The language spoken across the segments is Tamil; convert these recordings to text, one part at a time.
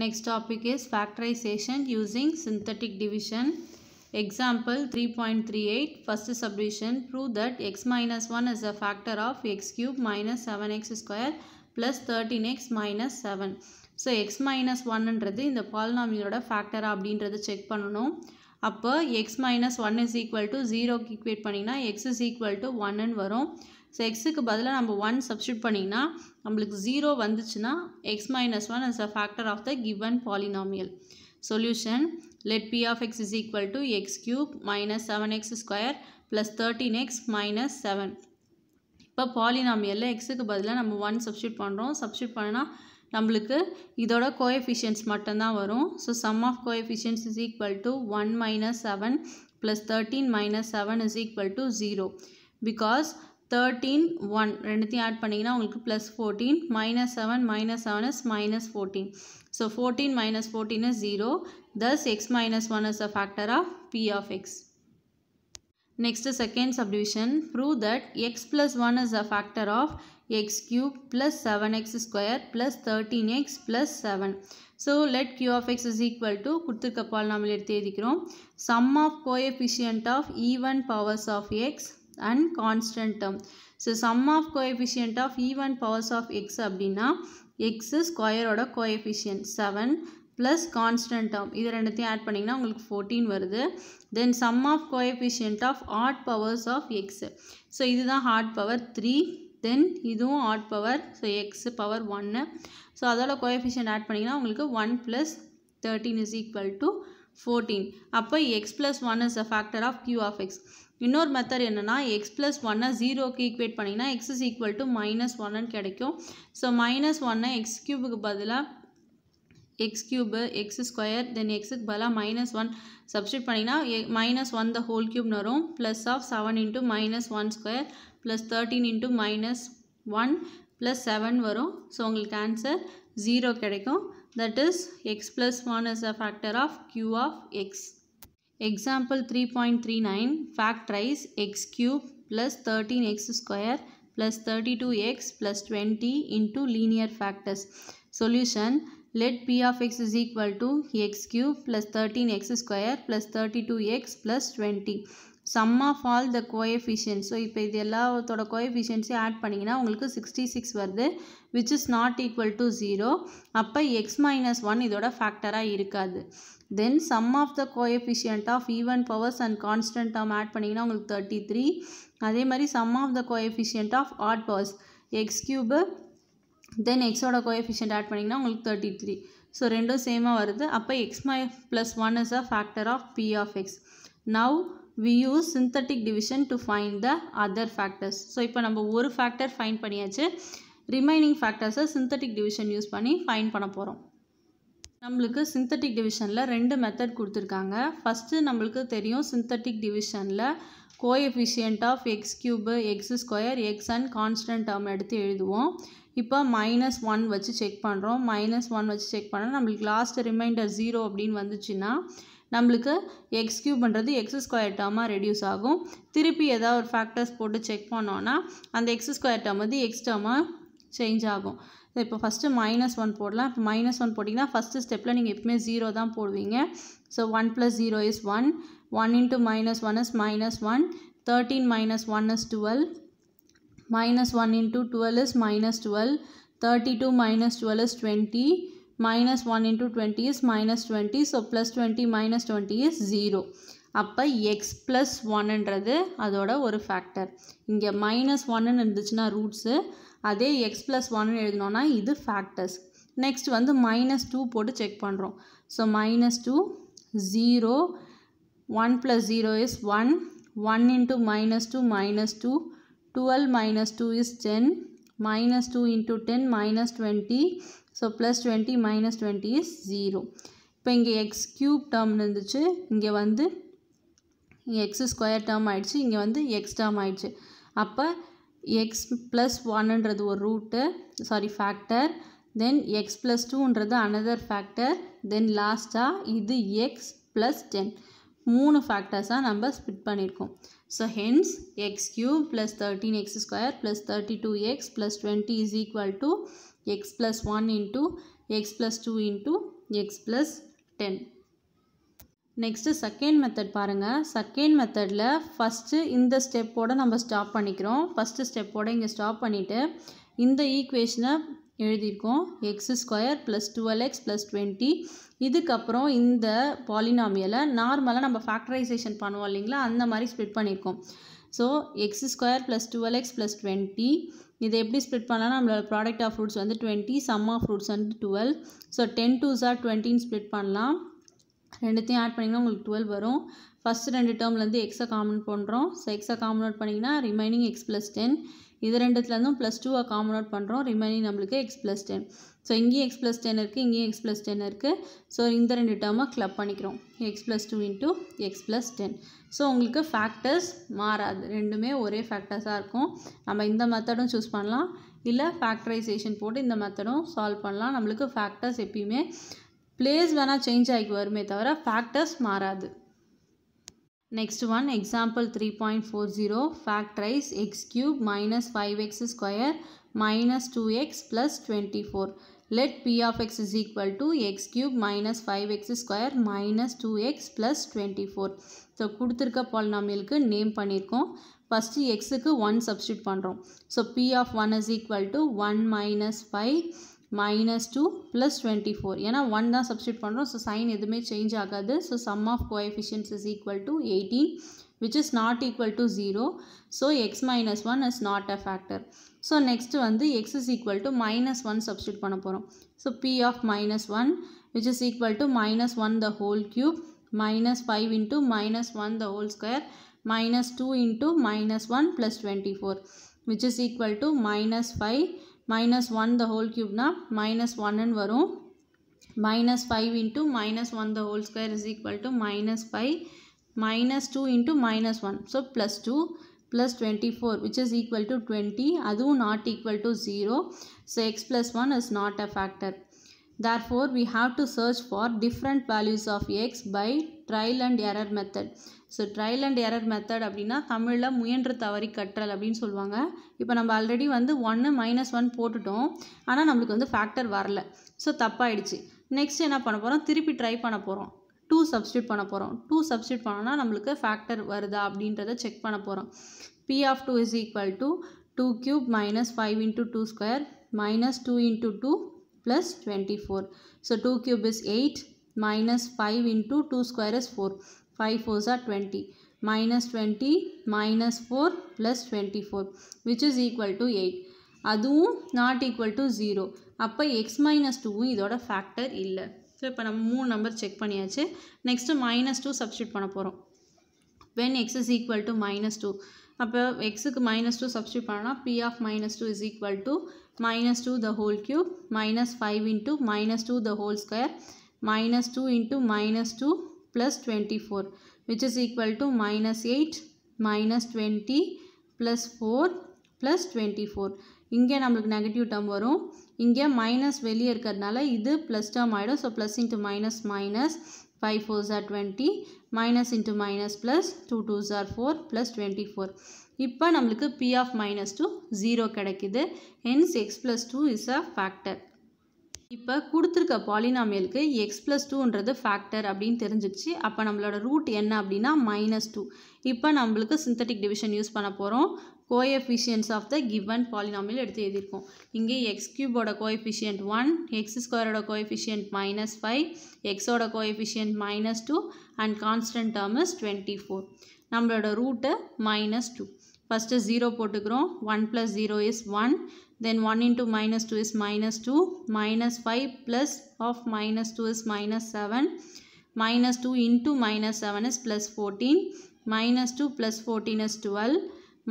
Next topic is factorization using synthetic division. Example 3.38 First subdivision prove that x minus 1 is a factor of x cube minus 7x square plus 13x minus 7. so so x minus ஒன்னுன்றது இந்த பாலினாமியலோட ஃபேக்டரா check செக் பண்ணணும் x minus 1 is equal to 0 equate equate x is equal to 1 ஒன்னு வரும் ஸோ எக்ஸுக்கு பதிலாக நம்ம ஒன் சப்ஸ்டியூட் பண்ணிங்கன்னா நம்மளுக்கு ஜீரோ வந்துச்சுன்னா x minus one is a factor of the given polynomial solution of x is equal to x to minus seven x square plus thirteen x minus seven இப்போ பாலினாமியலில் எக்ஸுக்கு பதிலாக நம்ம ஒன் சப்ஸ்டியூட் பண்ணுறோம் சப்ஸ்டியூட் பண்ணால் நம்மளுக்கு இதோட கோஎஃபிஷியன்ஸ் மட்டும்தான் வரும் so sum of coefficients is equal to one minus seven plus thirteen minus seven is equal to zero because thirteen one ரெண்டுத்தையும் ஆட் பண்ணிங்கன்னா உங்களுக்கு plus fourteen minus seven minus seven is minus fourteen so fourteen minus fourteen is zero thus x minus one is a factor of p of x Next second subdivision prove that x plus 1 is a factor of x cube plus 7x square plus 13x plus 7. So let q of x is equal to குட்திருக்க பால் நாம் எடுத்து எதிக்கிறோம் sum of coefficient of even powers of x and term. So, so sum of of of even powers of x அப்படின்னா எக்ஸு ஸ்கொயரோட coefficient seven plus constant term. இது ரெண்டுத்தையும் ஆட் பண்ணிங்கன்னா உங்களுக்கு ஃபோர்டீன் வருது then sum of coefficient of odd powers of X. So இதுதான் odd பவர் த்ரீ தென் இதுவும் odd power so x power 1. So அதோட coefficient ஆட் பண்ணிங்கன்னா உங்களுக்கு one plus 13 is equal to fourteen அப்போ x plus one is a factor of q of x இன்னொரு மெத்தட் என்னென்னா எக்ஸ் ப்ளஸ் ஒன்னை ஜீரோக்கு ஈக்குவேட் பண்ணிங்கன்னா x is equal to minus ஒன்னு கிடைக்கும் ஸோ மைனஸ் ஒன்னை எக்ஸ் கியூபுக்கு பதிலாக x cube x square then எக்ஸுக்கு பதிலாக மைனஸ் ஒன் சப்ஸ்டியூட் பண்ணிங்கன்னா மைனஸ் ஒன் த ஹோல் கியூப்னு வரும் plus of seven into minus one square plus thirteen into minus one plus seven வரும் ஸோ உங்களுக்கு ஆன்சர் ஜீரோ கிடைக்கும் that is x plus one is a factor of q of x example three point three nine factorise x cube plus thirteen x square plus thirty two x plus twenty into linear factors solution let p of x is equal to x cube plus 13x square plus 32x plus 20 sum of all the coefficients so இப்போ இது எல்லாத்தோட கோஎஃபிஷியன்ஸையும் ஆட் பண்ணிங்கன்னா உங்களுக்கு சிக்ஸ்டி சிக்ஸ் வருது which is not equal to zero அப்போ எக்ஸ் மைனஸ் ஒன் இதோட ஃபேக்டராக இருக்காது then sum of the coefficient of even powers and constant term add பண்ணிங்கன்னா உங்களுக்கு தேர்ட்டி த்ரீ அதே மாதிரி sum of the of of odd powers cube then then எக்ஸோட கோஎஃபிஷியன்ட் ஆட் பண்ணிங்கன்னா உங்களுக்கு தேர்ட்டி த்ரீ ஸோ ரெண்டும் சேமாக வருது அப்போ எக்ஸ் மை plus one is a factor of p of x now we use synthetic division to find the other factors so இப்போ நம்ம ஒரு ஃபேக்டர் ஃபைன் பண்ணியாச்சு ரிமைனிங் ஃபேக்டர்ஸை சிந்தட்டிக் டிவிஷன் யூஸ் பண்ணி ஃபைன் பண்ண போகிறோம் நம்மளுக்கு சிந்தட்டிக் டிவிஷனில் ரெண்டு மெத்தட் கொடுத்துருக்காங்க ஃபஸ்ட்டு நம்மளுக்கு தெரியும் சிந்தட்டிக் டிவிஷனில் coefficient of x cube x square x and constant term எடுத்து எழுதுவோம் இப்போ மைனஸ் ஒன் வச்சு செக் பண்ணுறோம் மைனஸ் ஒன் வச்சு செக் பண்ணால் நம்மளுக்கு லாஸ்ட் ரிமைண்டர் ஜீரோ அப்படின்னு வந்துச்சுன்னா நம்மளுக்கு எக்ஸ் கியூப்ன்றது எக்ஸ் ஸ்கொயர் டேர்மாக ரெடியூஸ் ஆகும் திருப்பி ஏதாவது ஒரு ஃபேக்டர்ஸ் போட்டு செக் பண்ணோன்னா அந்த எக்ஸ் ஸ்கொயர் டேர்ம் வந்து எக்ஸ் டேர்மாக சேஞ்ச் ஆகும் இப்போ ஃபஸ்ட்டு மைனஸ் ஒன் போடலாம் இப்போ மைனஸ் ஒன் போட்டிங்கன்னா ஃபஸ்ட்டு ஸ்டெப்பில் நீங்கள் எப்பவுமே ஜீரோ தான் போடுவீங்க so one plus zero is one one into minus one is minus one thirteen minus one is twelve one 1 twelve is minus twelve thirty two minus twelve is twenty minus one into twenty is minus twenty so plus twenty minus twenty is zero அப்போ எக்ஸ் ப்ளஸ் ஒன்னுன்றது அதோட ஒரு ஃபேக்டர் இங்கே மைனஸ் ஒன்னுன்னு இருந்துச்சுன்னா ரூட்ஸு அதே எக்ஸ் ப்ளஸ் ஒன்னு எழுதினோன்னா இது ஃபேக்டர்ஸ் நெக்ஸ்ட் வந்து மைனஸ் டூ போட்டு செக் பண்ணுறோம் so minus two zero one plus zero is one one into minus two minus two twelve minus two is ten minus two into ten minus twenty so plus twenty minus twenty is zero இப்போ இங்கே எக்ஸ் cube டேர்ம் இருந்துச்சு இங்கே வந்து எக்ஸ் ஸ்கொயர் டேர்ம் ஆயிடுச்சு இங்கே வந்து எக்ஸ் டேர்ம் ஆயிடுச்சு அப்போ எக்ஸ் ப்ளஸ் ஒன்னுன்றது ஒரு root sorry factor then x plus டூன்றது அனதர் ஃபேக்டர் தென் லாஸ்ட்டாக இது எக்ஸ் ப்ளஸ் டென் மூணு ஃபேக்டர்ஸாக நம்ம ஸ்பிட் பண்ணியிருக்கோம் so hence x cube plus thirteen x square plus thirty two x plus twenty is equal to x plus one into x plus two into x plus ten next second method பாருங்கள் செகண்ட் மெத்தடில் ஃபஸ்ட்டு இந்த ஸ்டெப்போடு நம்ம ஸ்டாப் பண்ணிக்கிறோம் ஃபஸ்ட்டு ஸ்டெப்போடு இங்கே ஸ்டாப் பண்ணிவிட்டு இந்த ஈக்குவேஷனை எழுதியிருக்கோம் x square plus twelve x plus twenty இதுக்கப்புறம் இந்த பாலினாமியலை நார்மலாக நம்ம ஃபேக்டரைசேஷன் பண்ணுவோம் இல்லைங்களா அந்த மாதிரி ஸ்ப்ளிட் பண்ணியிருக்கோம் so x square plus twelve x plus twenty இதை எப்படி ஸ்ப்ளிட் பண்ணலாம் நம்மளோட ப்ராடக்ட் ஆஃப் ஃப்ரூட்ஸ் வந்து டுவெண்ட்டி சம் ஆஃப் ஃப்ரூட்ஸ் வந்து டுவெல் ஸோ டென் டூ சார் டுவெண்ட்டின்னு ஸ்ப்ளிட் பண்ணலாம் ரெண்டுத்தையும் ஆட் பண்ணிங்கன்னா உங்களுக்கு டுவெல் வரும் ஃபஸ்ட்டு ரெண்டு டேர்ம்லேருந்து எக்ஸை காமன் பண்ணுறோம் ஸோ எக்ஸை காமன் அவுட் பண்ணிங்கன்னா ரிமைனிங் எக்ஸ் ப்ளஸ் டென் இது ரெண்டுத்துலேருந்தும் ப்ளஸ் டூவை காமன் அவுட் பண்ணுறோம் ரிமைனிங் நம்மளுக்கு எக்ஸ் ப்ளஸ் டென் ஸோ இங்கேயும் எக்ஸ் ப்ளஸ் டென் இருக்குது இங்கேயும் எக்ஸ் ப்ளஸ் டென் இருக்குது ஸோ இந்த ரெண்டு டேர்மாக கிளப் பண்ணிக்கிறோம் x plus two into x plus ten so உங்களுக்கு ஃபேக்டர்ஸ் மாறாது ரெண்டுமே ஒரே ஃபேக்டர்ஸாக இருக்கும் நம்ம இந்த மெத்தடும் சூஸ் பண்ணலாம் இல்லை ஃபேக்டரைசேஷன் போட்டு இந்த மெத்தடும் சால்வ் பண்ணலாம் நம்மளுக்கு ஃபேக்டர்ஸ் எப்பயுமே பிளேஸ் வேணால் சேஞ்ச் ஆகி வருமே தவிர ஃபேக்டர்ஸ் மாறாது next one example three point four zero factorise x cube minus five x square minus two x plus twenty four x is of to x equal minus five x square minus two x plus twenty four so கொடுத்துருக்க பாலினாமியலுக்கு நேம் பண்ணியிருக்கோம் ஃபஸ்ட்டு எக்ஸுக்கு ஒன் சப்ஸ்டியூட் பண்ணுறோம் so p of one is equal to one minus five minus 2 plus 24. Yana 1 substitute pannu, so sign edhume change agadhu. So sum of coefficients is equal to 18 which is not equal to 0. So x minus 1 is not a factor. So next one x is equal to minus 1 substitute pannu. So p of minus 1 which is equal to minus 1 the whole cube minus 5 into minus 1 the whole square minus 2 into minus 1 plus 24 which is equal to minus 5 Minus one the whole cube na minus one and varo 5 into minus 1 the whole square is equal to minus 5 minus 2 into minus 1 so plus 2 plus 24 which is equal to 20 adu not equal to 0 so x plus 1 is not a factor therefore we have to search for different values of x by trial and error method so trial and error method அப்படின்னா தமிழில் முயன்று தவறி கற்றல் அப்படின்னு சொல்லுவாங்க இப்போ நம்ம ஆல்ரெடி வந்து ஒன்று மைனஸ் ஒன் போட்டுட்டோம் ஆனால் நம்மளுக்கு வந்து ஃபேக்டர் வரல ஸோ தப்பாயிடுச்சு நெக்ஸ்ட் என்ன பண்ண போகிறோம் திருப்பி ட்ரை பண்ண போகிறோம் டூ சப்ஸ்டியூட் பண்ண போகிறோம் டூ சப்ஸ்டியூட் பண்ணோம்னா நம்மளுக்கு ஃபேக்டர் வருதா அப்படின்றத செக் பண்ண போகிறோம் p of two is equal to two cube minus five into two square minus two into two plus twenty four so two cube is eight minus 5 into 2 square is 4. 5 fours are 20. Minus 20 minus 4 plus 24 which is equal to 8. அதுவும் not equal to 0. அப்போ x minus 2 இதோட factor இல்லை. இப்பா இப்போ நம்ம மூணு நம்பர் செக் பண்ணியாச்சு நெக்ஸ்ட்டு மைனஸ் டூ பணப் பண்ண போகிறோம் when x is equal minus minus two அப்போ இக்கு மைனஸ் டூ substitute பணனா p of minus two is equal to minus two the whole cube minus five into minus two the whole square minus 2 into minus 2 plus 24 which is equal to minus 8 minus 20 plus 4 plus 24 இங்கே நம்மளுக்கு நெகட்டிவ் term வரும் இங்கே மைனஸ் வெளியே இருக்கிறதுனால இது ப்ளஸ் term ஆகிடும் so plus into minus minus five four are twenty minus into minus plus two two are four plus twenty four இப்போ நம்மளுக்கு of minus minus two zero hence x x plus two is a factor இப்போ கொடுத்துருக்க பாலினாமியலுக்கு எக்ஸ் ப்ளஸ் டூன்றது ஃபேக்டர் அப்படின்னு தெரிஞ்சிச்சு அப்போ நம்மளோட ரூட் என்ன அப்படின்னா மைனஸ் டூ இப்போ நம்மளுக்கு சிந்தட்டிக் டிவிஷன் யூஸ் பண்ண போகிறோம் coefficients of the given polynomial எடுத்து எழுதியிருக்கோம் இங்கே எக்ஸ் கியூபோட கோஎஃபிஷியன்ட் ஒன் எக்ஸ் ஸ்கொயரோட கோஎஃபிஷியன்ட் மைனஸ் ஃபைவ் எக்ஸோட coefficient minus two and constant term is twenty four நம்மளோட root minus two first zero போட்டுக்கிறோம் one plus zero is one then 1 into minus 2 is minus 2 minus 5 plus of minus 2 is minus 7 minus 2 into minus 7 is plus 14 minus 2 plus 14 is 12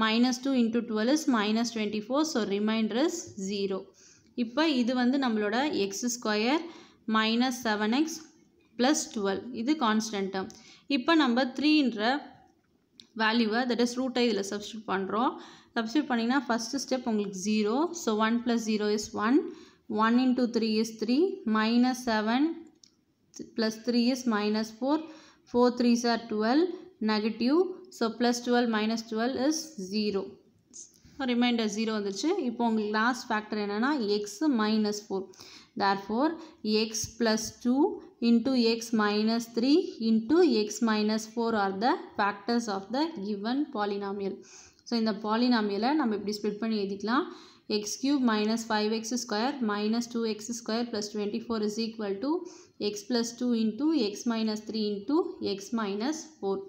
minus 2 into 12 is minus 24 so remainder is 0 இப்ப இது வந்து நம்மளோட x square minus seven x plus twelve இது கான்ஸ்டன்ட் டேர்ம் இப்போ நம்ம த்ரீன்ற வேல்யூவை தட் இஸ் ரூட்டை இதில் substitute பண்ணுறோம் சப்ஸ்டியூட் பண்ணிங்கன்னா ஃபஸ்ட்டு ஸ்டெப் உங்களுக்கு zero so one plus zero is one one into three is three minus seven plus three is minus four four three are twelve negative so plus twelve minus twelve is zero remainder zero வந்துச்சு இப்போ உங்களுக்கு லாஸ்ட் ஃபேக்டர் என்னென்னா x minus four there four x plus two into x minus three into x minus four are the factors of the given polynomial so இந்த பாலினாமியலை நம்ம இப்படி ஸ்பிட் பண்ணி எழுதிக்கலாம் x cube minus five x square minus two x square plus twenty four is equal to x plus two into x minus three into x minus four